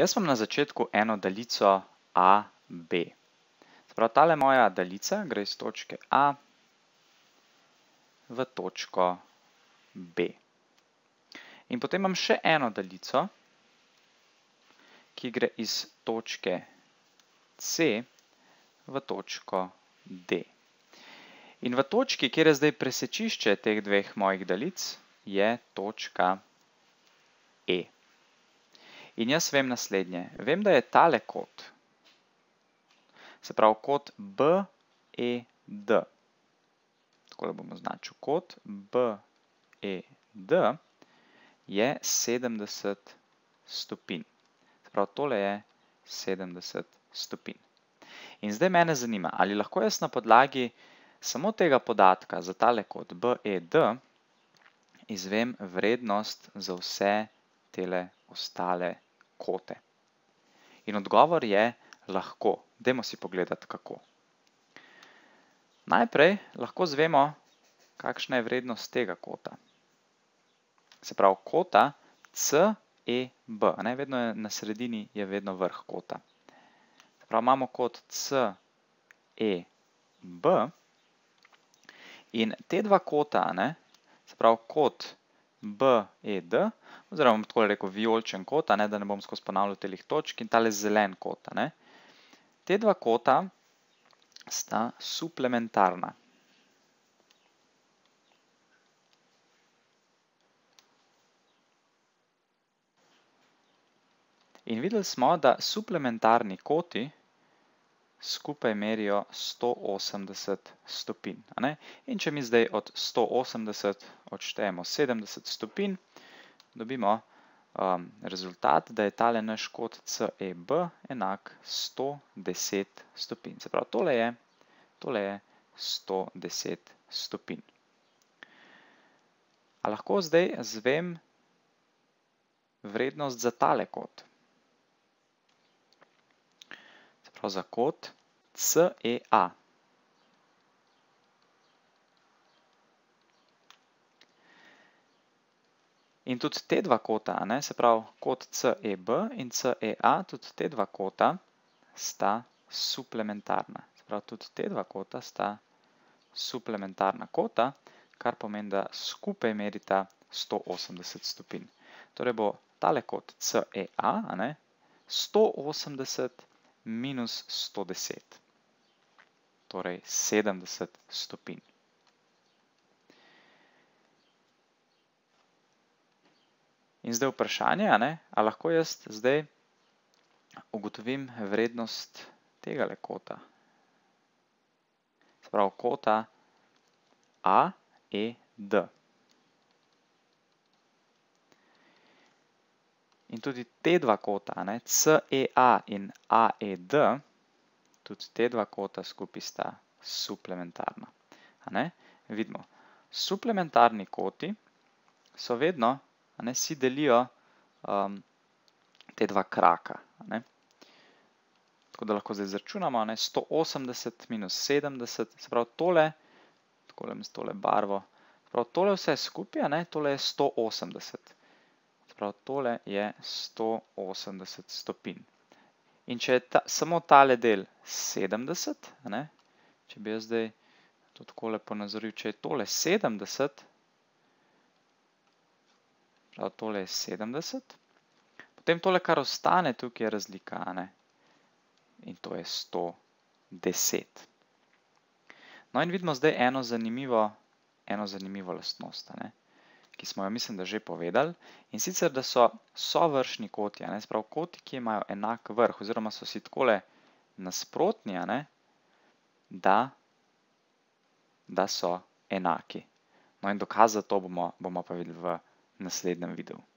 Jaz imam na začetku eno daljico A, B. Spravo, tale moja daljica gre iz točke A v točko B. In potem imam še eno daljico, ki gre iz točke C v točko D. In v točki, kjer je zdaj presečišče teh dveh mojih daljic, je točka E. E. In jaz vem naslednje. Vem, da je tale kot, se pravi kot B, E, D. Tako da bomo značil kot B, E, D je 70 stopin. Se pravi, tole je 70 stopin. In zdaj mene zanima, ali lahko jaz na podlagi samo tega podatka za tale kot BED izvem vrednost za vse tele ostale kote. In odgovor je lahko. Dajmo si pogledati, kako. Najprej lahko zvemo, kakšna je vrednost tega kota. Se pravi, kota C, E, B. Na sredini je vedno vrh kota. Se pravi, imamo kot C, E, B. In te dva kota, se pravi, kot C, E, B. BED, oziroma bom tako rekel vijolčen kot, da ne bom skozi ponavljal telih točk in tale zelen kot. Te dva kota sta suplementarna. In videli smo, da suplementarni koti skupaj merijo 180 stopin. In če mi zdaj od 180 odštejemo 70 stopin, dobimo um, rezultat, da je tale naš kot CEB enak 110 stopin. Zapravo, tole je 110 stopin. A lahko zdaj zvem vrednost za tale kot? Zapravo, za kot 110 stopin. C e A. In tudi te dva kota, ne, se pravi kot CEB in CEA, tudi te dva kota sta suplementarna. Se pravi tudi te dva kota sta suplementarna kota, kar pomeni, da skupaj merita 180 stopinj. Torej bo tale kot CEA ne, 180 minus 110 torej 70 stopinj. In zdaj vprašanje, a ne, a lahko jaz zdaj ugotovim vrednost tega kota. Se pravi kota A, E, D. In tudi te dva kota, C, E, A in A, E, D, vrednost tudi te dva kota skupaj sta suplementarna. Vidimo, suplementarni koti so vedno, si delijo um, te dva kraka. Tako da lahko zdaj zračunamo, 180 minus 70, se pravi tole, takole mi z tole barvo, se pravi tole vse skupaj, tole je 180, se pravi tole je 180 stopinj. In če je ta, samo tale del 70, ne, če bi jaz zdaj to tako lepo nazoril, če je tole 70, prav tole je 70, potem tole, kar ostane tukaj, je razlika, ne, in to je 110. No in vidimo zdaj eno zanimivo, eno zanimivo lastnost, ne, ne ki smo jo, mislim, da že povedali, in sicer, da so sovršni koti, ne, sprav koti, ki imajo enak vrh, oziroma so si takole nasprotni, ne, da, da so enaki. No in dokaz za to bomo, bomo pa videli v naslednjem videu.